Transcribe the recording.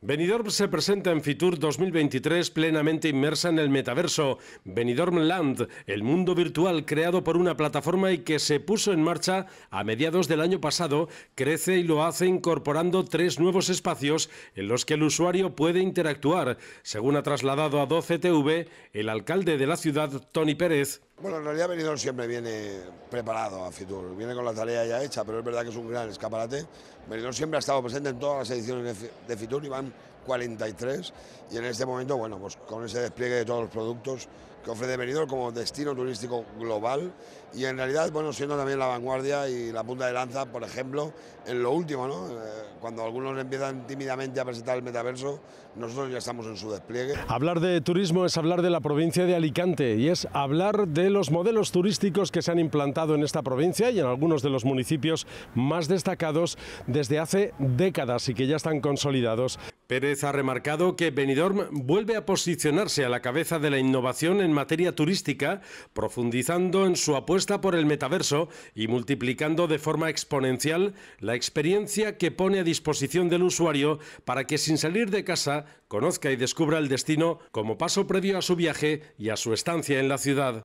Benidorm se presenta en Fitur 2023 plenamente inmersa en el metaverso Benidorm Land, el mundo virtual creado por una plataforma y que se puso en marcha a mediados del año pasado, crece y lo hace incorporando tres nuevos espacios en los que el usuario puede interactuar, según ha trasladado a 12TV el alcalde de la ciudad, Tony Pérez. Bueno, en realidad Benidorm siempre viene preparado a Fitur, viene con la tarea ya hecha, pero es verdad que es un gran escaparate. Benidorm siempre ha estado presente en todas las ediciones de Fitur y van 43 y en este momento, bueno, pues con ese despliegue de todos los productos que ofrece Benidorm como destino turístico global y en realidad, bueno, siendo también la vanguardia y la punta de lanza, por ejemplo, en lo último, ¿no? Eh, cuando algunos empiezan tímidamente a presentar el metaverso, nosotros ya estamos en su despliegue. Hablar de turismo es hablar de la provincia de Alicante y es hablar de los modelos turísticos que se han implantado en esta provincia y en algunos de los municipios más destacados desde hace décadas y que ya están consolidados. Pérez ha remarcado que Benidorm vuelve a posicionarse a la cabeza de la innovación en materia turística, profundizando en su apuesta por el metaverso y multiplicando de forma exponencial la experiencia que pone a disposición del usuario para que sin salir de casa conozca y descubra el destino como paso previo a su viaje y a su estancia en la ciudad.